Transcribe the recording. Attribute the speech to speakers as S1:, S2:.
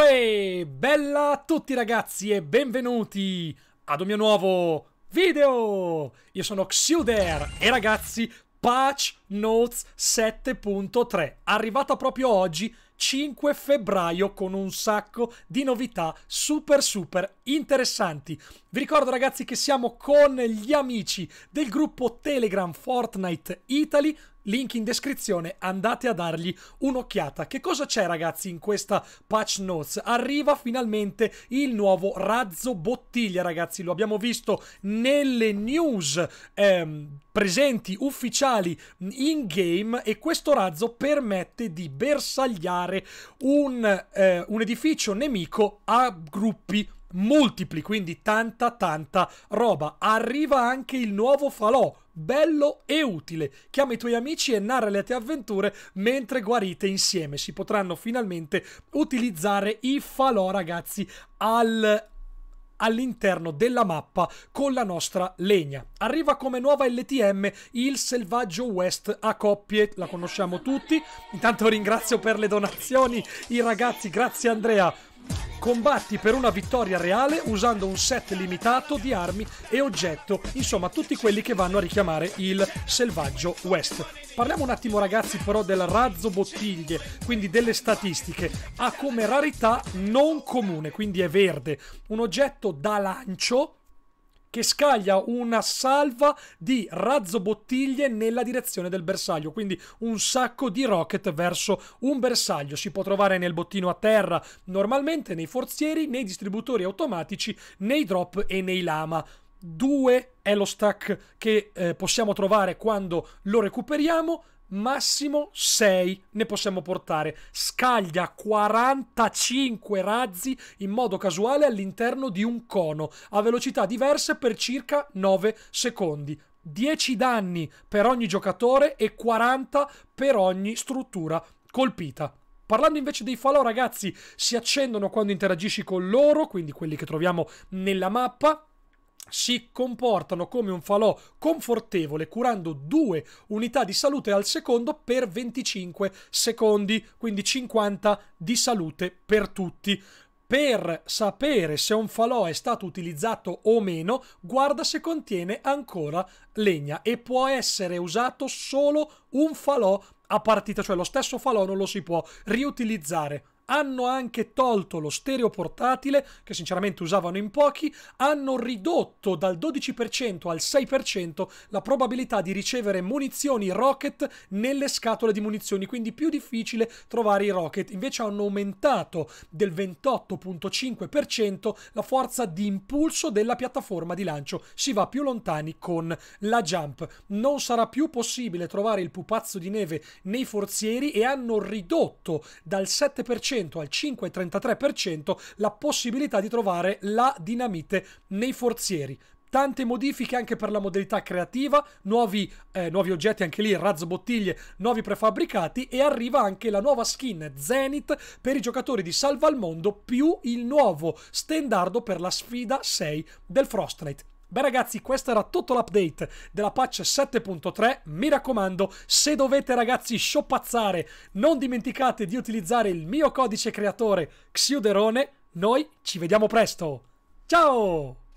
S1: Uè, bella a tutti ragazzi e benvenuti ad un mio nuovo video! Io sono Xuder e ragazzi, Patch Notes 7.3, arrivata proprio oggi 5 febbraio con un sacco di novità super super interessanti. Vi ricordo ragazzi che siamo con gli amici del gruppo Telegram Fortnite Italy link in descrizione, andate a dargli un'occhiata. Che cosa c'è ragazzi in questa patch notes? Arriva finalmente il nuovo razzo bottiglia ragazzi, lo abbiamo visto nelle news ehm, presenti ufficiali in game e questo razzo permette di bersagliare un, eh, un edificio nemico a gruppi multipli, quindi tanta tanta roba. Arriva anche il nuovo falò bello e utile. Chiama i tuoi amici e narra le tue avventure mentre guarite insieme. Si potranno finalmente utilizzare i falò, ragazzi, al, all'interno della mappa con la nostra legna. Arriva come nuova LTM il selvaggio West a coppie, la conosciamo tutti. Intanto ringrazio per le donazioni i ragazzi, grazie Andrea Combatti per una vittoria reale usando un set limitato di armi e oggetto, insomma tutti quelli che vanno a richiamare il selvaggio West. Parliamo un attimo ragazzi però del razzo bottiglie, quindi delle statistiche. Ha come rarità non comune, quindi è verde, un oggetto da lancio che scaglia una salva di razzo bottiglie nella direzione del bersaglio, quindi un sacco di rocket verso un bersaglio. Si può trovare nel bottino a terra, normalmente nei forzieri, nei distributori automatici, nei drop e nei lama. Due è lo stack che eh, possiamo trovare quando lo recuperiamo massimo 6 ne possiamo portare. Scaglia 45 razzi in modo casuale all'interno di un cono, a velocità diverse per circa 9 secondi. 10 danni per ogni giocatore e 40 per ogni struttura colpita. Parlando invece dei falò, ragazzi, si accendono quando interagisci con loro, quindi quelli che troviamo nella mappa, si comportano come un falò confortevole curando due unità di salute al secondo per 25 secondi, quindi 50 di salute per tutti. Per sapere se un falò è stato utilizzato o meno, guarda se contiene ancora legna e può essere usato solo un falò a partita, cioè lo stesso falò non lo si può riutilizzare hanno anche tolto lo stereo portatile, che sinceramente usavano in pochi, hanno ridotto dal 12% al 6% la probabilità di ricevere munizioni rocket nelle scatole di munizioni, quindi più difficile trovare i rocket. Invece hanno aumentato del 28.5% la forza di impulso della piattaforma di lancio. Si va più lontani con la jump. Non sarà più possibile trovare il pupazzo di neve nei forzieri e hanno ridotto dal 7% 5% al 5,33% la possibilità di trovare la dinamite nei forzieri tante modifiche anche per la modalità creativa, nuovi, eh, nuovi oggetti anche lì, razzo bottiglie, nuovi prefabbricati e arriva anche la nuova skin Zenith per i giocatori di Salva al Mondo più il nuovo standardo per la sfida 6 del Frostlight. Beh ragazzi, questo era tutto l'update della patch 7.3. Mi raccomando, se dovete ragazzi sciopazzare, non dimenticate di utilizzare il mio codice creatore Xiuderone. Noi ci vediamo presto. Ciao!